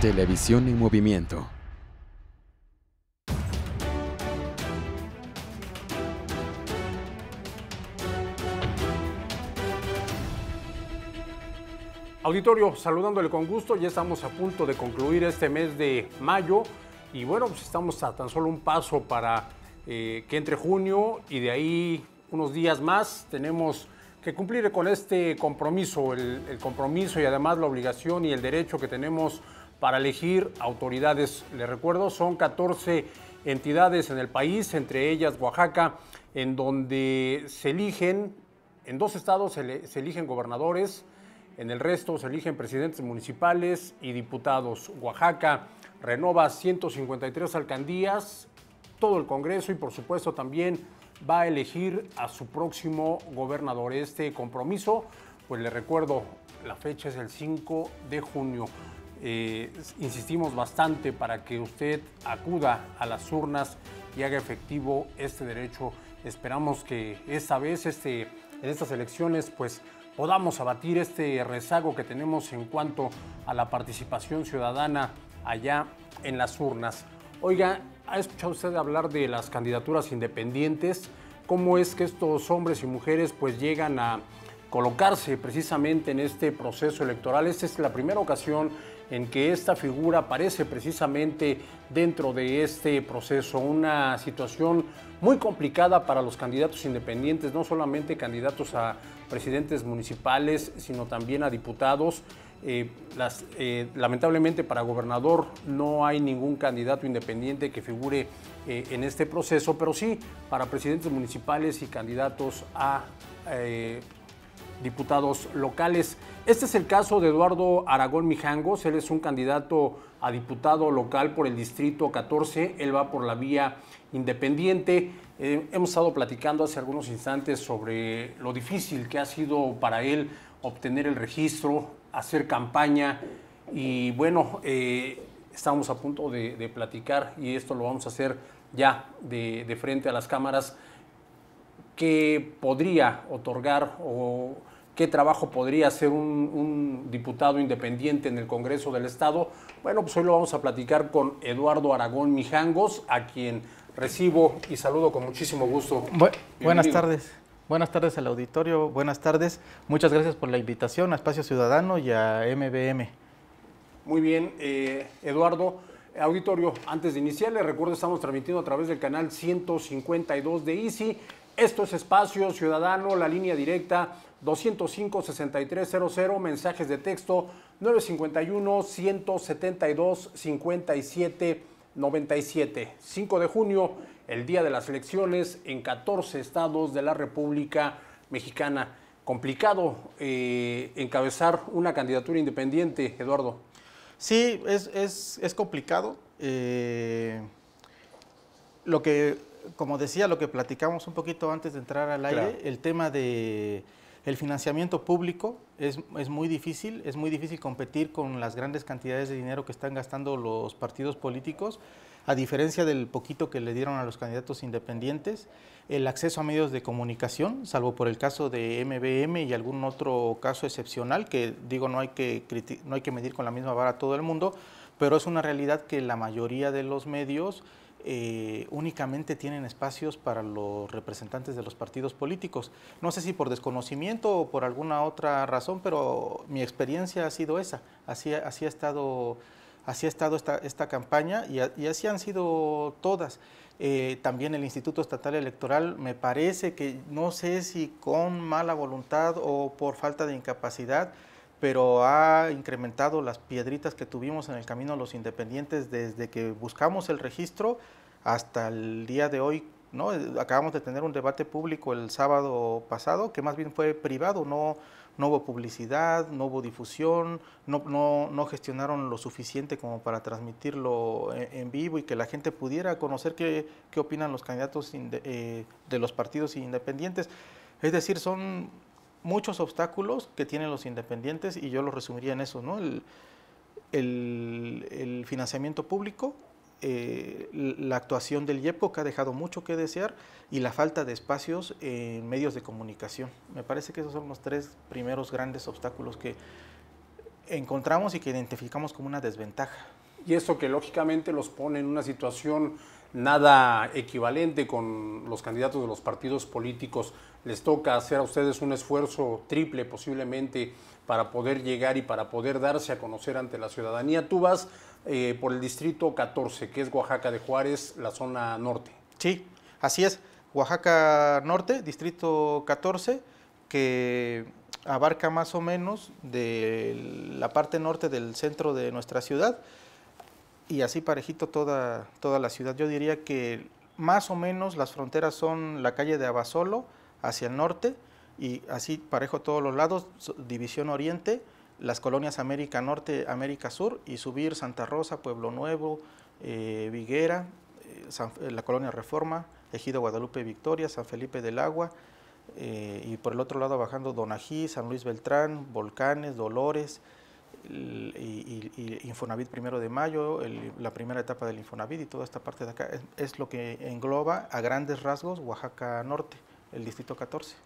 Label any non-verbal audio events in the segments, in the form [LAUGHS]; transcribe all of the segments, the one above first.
Televisión en movimiento. Auditorio, saludándole con gusto, ya estamos a punto de concluir este mes de mayo y bueno, pues estamos a tan solo un paso para eh, que entre junio y de ahí unos días más tenemos que cumplir con este compromiso, el, el compromiso y además la obligación y el derecho que tenemos para elegir autoridades. Les recuerdo, son 14 entidades en el país, entre ellas Oaxaca, en donde se eligen, en dos estados se, eligen gobernadores, en el resto se eligen presidentes municipales y diputados. Oaxaca renova 153 alcaldías, todo el Congreso y por supuesto también va a elegir a su próximo gobernador. Este compromiso, pues le recuerdo, la fecha es el 5 de junio. Eh, insistimos bastante para que usted acuda a las urnas y haga efectivo este derecho. Esperamos que esta vez, este, en estas elecciones, pues podamos abatir este rezago que tenemos en cuanto a la participación ciudadana allá en las urnas. Oiga, ¿ha escuchado usted hablar de las candidaturas independientes? ¿Cómo es que estos hombres y mujeres pues llegan a colocarse precisamente en este proceso electoral? Esta es la primera ocasión en que esta figura aparece precisamente dentro de este proceso, una situación muy complicada para los candidatos independientes, no solamente candidatos a presidentes municipales, sino también a diputados. Eh, eh, lamentablemente para gobernador no hay ningún candidato independiente que figure eh, en este proceso, pero sí para presidentes municipales y candidatos a diputados locales. Este es el caso de Eduardo Aragón Mijangos, él es un candidato a diputado local por el Distrito 14, él va por la vía independiente. Eh, hemos estado platicando hace algunos instantes sobre lo difícil que ha sido para él obtener el registro, hacer campaña y bueno, eh, estamos a punto de, platicar y esto lo vamos a hacer ya de, de frente a las cámaras que podría otorgar o qué trabajo podría hacer un, diputado independiente en el Congreso del Estado. Bueno, pues hoy lo vamos a platicar con Eduardo Aragón Mijangos, a quien recibo y saludo con muchísimo gusto. buenas tardes. Buenas tardes al auditorio, buenas tardes. Muchas gracias por la invitación a Espacio Ciudadano y a MBM. Muy bien, eh, Eduardo. Auditorio, antes de iniciar, les recuerdo estamos transmitiendo a través del canal 152 de ICI, esto es Espacio Ciudadano, la línea directa 205-6300, mensajes de texto 951-172-5797. 5 de junio, el día de las elecciones en 14 estados de la República Mexicana. Complicado eh, encabezar una candidatura independiente, Eduardo. Sí, es, complicado. Eh, lo que como decía, lo que platicamos un poquito antes de entrar al aire, el tema de el financiamiento público es, muy difícil, es muy difícil competir con las grandes cantidades de dinero que están gastando los partidos políticos, a diferencia del poquito que le dieron a los candidatos independientes, el acceso a medios de comunicación, salvo por el caso de MBM y algún otro caso excepcional, que digo, no hay que, no hay que medir con la misma vara a todo el mundo, pero es una realidad que la mayoría de los medios eh, únicamente tienen espacios para los representantes de los partidos políticos. No sé si por desconocimiento o por alguna otra razón, pero mi experiencia ha sido esa. Así, ha estado, así ha estado esta, campaña y, así han sido todas. Eh, también el Instituto Estatal Electoral me parece que no sé si con mala voluntad o por falta de incapacidad, pero ha incrementado las piedritas que tuvimos en el camino los independientes desde que buscamos el registro hasta el día de hoy. ¿no? Acabamos de tener un debate público el sábado pasado, que más bien fue privado, no, no hubo publicidad, no hubo difusión, no, no, no gestionaron lo suficiente como para transmitirlo e, en, vivo y que la gente pudiera conocer qué, qué opinan los candidatos eh, de los partidos independientes. Es decir, son muchos obstáculos que tienen los independientes y yo lo resumiría en eso, ¿no? El, financiamiento público, eh, la actuación del IEPCO que ha dejado mucho que desear y la falta de espacios en medios de comunicación. Me parece que esos son los tres primeros grandes obstáculos que encontramos y que identificamos como una desventaja. Y eso que lógicamente los pone en una situación nada equivalente con los candidatos de los partidos políticos. Les toca hacer a ustedes un esfuerzo triple posiblemente para poder llegar y para poder darse a conocer ante la ciudadanía. Tú vas eh, por el distrito 14, que es Oaxaca de Juárez, la zona norte. Sí, así es. Oaxaca Norte, distrito 14, que abarca más o menos de la parte norte del centro de nuestra ciudad y así parejito toda, toda la ciudad. Yo diría que más o menos las fronteras son la calle de Abasolo hacia el norte y así parejo todos los lados, división oriente, las colonias América Norte, América Sur y subir Santa Rosa, Pueblo Nuevo, eh, Viguera, eh, eh, la colonia Reforma, Ejido Guadalupe Victoria, San Felipe del Agua y por el otro lado bajando Donají, San Luis Beltrán, Volcanes, Dolores, y, Infonavit primero de mayo, la primera etapa del Infonavit y toda esta parte de acá, es, lo que engloba a grandes rasgos Oaxaca Norte, el distrito 14.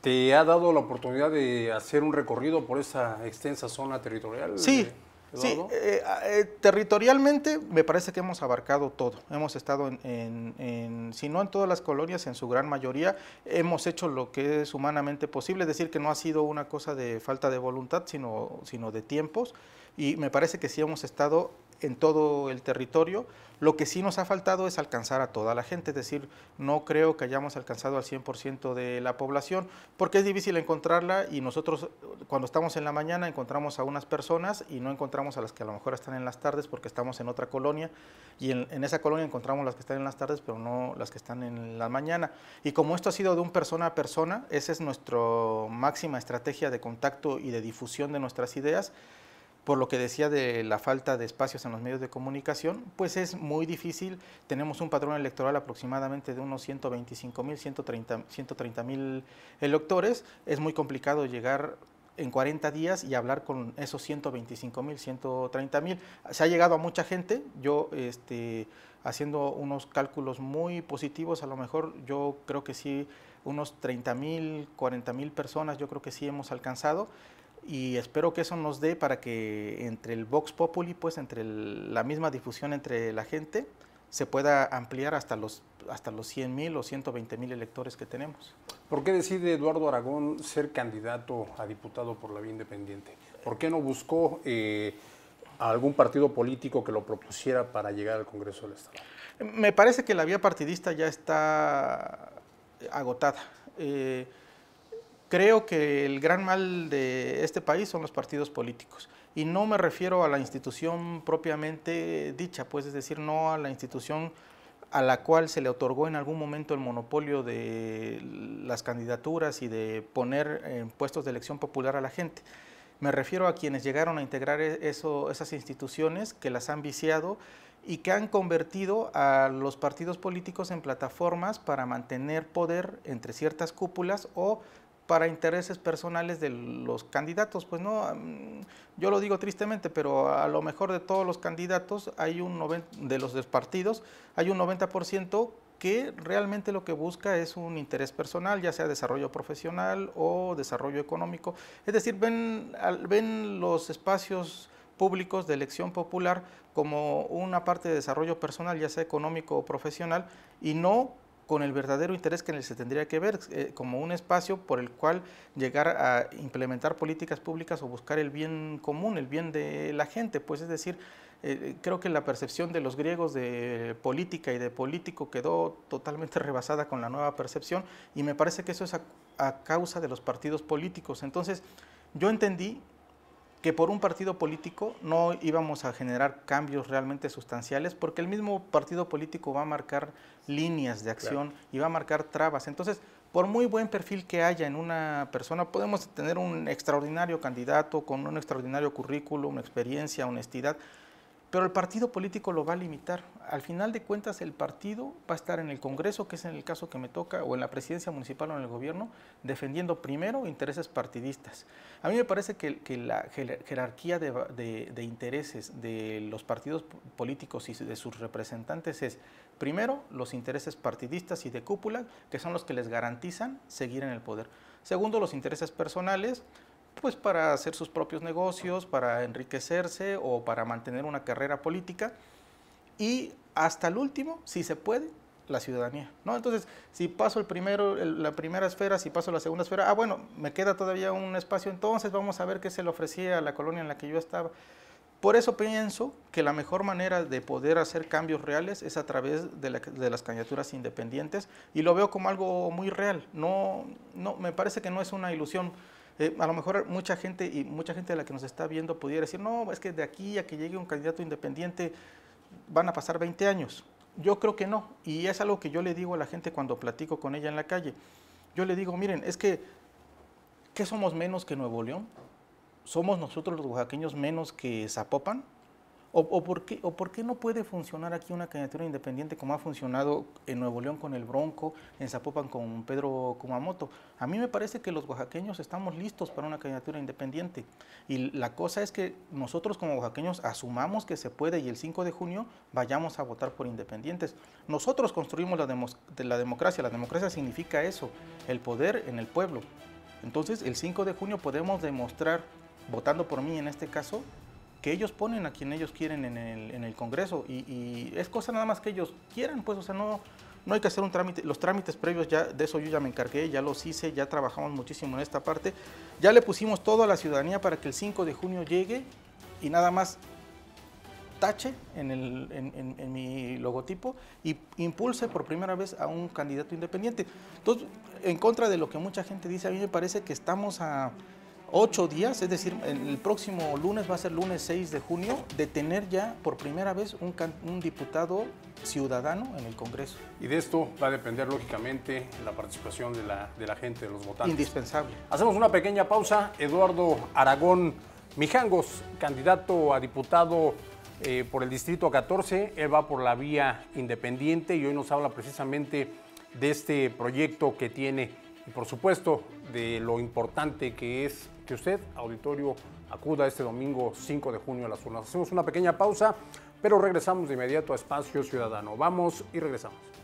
¿Te ha dado la oportunidad de hacer un recorrido por esa extensa zona territorial? Sí, Sí, eh, ah, eh, territorialmente me parece que hemos abarcado todo. Hemos estado en, en, si no en todas las colonias, en su gran mayoría, hemos hecho lo que es humanamente posible. Es decir, que no ha sido una cosa de falta de voluntad, sino, sino de tiempos. Y me parece que sí hemos estado en todo el territorio. Lo que sí nos ha faltado es alcanzar a toda la gente, es decir, no creo que hayamos alcanzado al 100% de la población, porque es difícil encontrarla y nosotros cuando estamos en la mañana encontramos a unas personas y no encontramos a las que a lo mejor están en las tardes porque estamos en otra colonia y en, esa colonia encontramos las que están en las tardes pero no las que están en la mañana. Y como esto ha sido de un persona a persona, esa es nuestra máxima estrategia de contacto y de difusión de nuestras ideas por lo que decía de la falta de espacios en los medios de comunicación, pues es muy difícil. Tenemos un patrón electoral aproximadamente de unos 125 mil, 130 mil electores. Es muy complicado llegar en 40 días y hablar con esos 125 mil, 130 mil. Se ha llegado a mucha gente. Yo, este, haciendo unos cálculos muy positivos, a lo mejor yo creo que sí, unos 30 mil, 40 mil personas, yo creo que sí hemos alcanzado y espero que eso nos dé para que entre el Vox Populi, pues entre la misma difusión entre la gente, se pueda ampliar hasta los, hasta los 100 mil o 120 mil electores que tenemos. ¿Por qué decide Eduardo Aragón ser candidato a diputado por la vía independiente? ¿Por qué no buscó eh, a algún partido político que lo propusiera para llegar al Congreso del Estado? Me parece que la vía partidista ya está agotada. Eh, Creo que el gran mal de este país son los partidos políticos. Y no me refiero a la institución propiamente dicha, pues es decir, no a la institución a la cual se le otorgó en algún momento el monopolio de las candidaturas y de poner en puestos de elección popular a la gente. Me refiero a quienes llegaron a integrar e-, esas instituciones que las han viciado y que han convertido a los partidos políticos en plataformas para mantener poder entre ciertas cúpulas o para intereses personales de los candidatos. Pues no, yo lo digo tristemente, pero a lo mejor de todos los candidatos, hay un de los partidos, hay un 90% que realmente lo que busca es un interés personal, ya sea desarrollo profesional o desarrollo económico. Es decir, ven, ven los espacios públicos de elección popular como una parte de desarrollo personal, ya sea económico o profesional, y no con el verdadero interés que se tendría que ver, eh, como un espacio por el cual llegar a implementar políticas públicas o buscar el bien común, el bien de la gente. Pues es decir, eh, eh, creo que la percepción de los griegos de política y de político quedó totalmente [LAUGHS] rebasada con la nueva percepción y me parece que eso es a causa de los partidos políticos. Entonces, yo entendí que por un partido político no íbamos a generar cambios realmente sustanciales, porque el mismo partido político va a marcar líneas de acción y va a marcar trabas. Entonces, por muy buen perfil que haya en una persona, podemos tener un extraordinario candidato con un extraordinario currículum, experiencia, honestidad, pero el partido político lo va a limitar. Al final de cuentas, el partido va a estar en el Congreso, que es en el caso que me toca, o en la presidencia municipal o en el gobierno, defendiendo primero intereses partidistas. A mí me parece que, la jerarquía de, intereses de los partidos políticos y de sus representantes es, primero, los intereses partidistas y de cúpula, que son los que les garantizan seguir en el poder. Segundo, los intereses personales, pues para hacer sus propios negocios, para enriquecerse o para mantener una carrera política. Y hasta el último, si se puede, la ciudadanía. ¿no? Entonces, si paso el primero, la primera esfera, si paso la segunda esfera, ah, bueno, me queda todavía un espacio, entonces vamos a ver qué se le ofrecía a la colonia en la que yo estaba. Por eso pienso que la mejor manera de poder hacer cambios reales es a través de, las candidaturas independientes y lo veo como algo muy real. No, no, me parece que no es una ilusión eh, a lo mejor mucha gente y mucha gente de la que nos está viendo pudiera decir, no, es que de aquí a que llegue un candidato independiente van a pasar 20 años. Yo creo que no, y es algo que yo le digo a la gente cuando platico con ella en la calle. Yo le digo, miren, es que, ¿qué somos menos que Nuevo León? ¿Somos nosotros los oaxaqueños menos que Zapopan? O, por qué, no puede funcionar aquí una candidatura independiente como ha funcionado en Nuevo León con el Bronco, en Zapopan con Pedro Kumamoto? A mí me parece que los oaxaqueños estamos listos para una candidatura independiente. Y la cosa es que nosotros como oaxaqueños asumamos que se puede y el 5 de junio vayamos a votar por independientes. Nosotros construimos la, la democracia. La democracia significa eso, el poder en el pueblo. Entonces el 5 de junio podemos demostrar, votando por mí en este caso, que ellos ponen a quien ellos quieren en el, Congreso y, es cosa nada más que ellos quieran, pues, o sea, no, no hay que hacer un trámite, los trámites previos ya, de eso yo ya me encargué, ya los hice, ya trabajamos muchísimo en esta parte, ya le pusimos todo a la ciudadanía para que el 5 de junio llegue y nada más tache en, en, mi logotipo y impulse por primera vez a un candidato independiente. Entonces, en contra de lo que mucha gente dice, a mí me parece que estamos a, ocho días, es decir, el próximo lunes va a ser lunes 6 de junio, de tener ya por primera vez un, diputado ciudadano en el Congreso. Y de esto va a depender, lógicamente, la participación de la, gente, de los votantes. Indispensable. Hacemos una pequeña pausa. Eduardo Aragón Mijangos, candidato a diputado eh, por el Distrito 14, él va por la vía independiente y hoy nos habla precisamente de este proyecto que tiene y por supuesto de lo importante que es que usted, auditorio, acuda este domingo 5 de junio a las urnas. Hacemos una pequeña pausa, pero regresamos de inmediato a Espacio Ciudadano. Vamos y regresamos.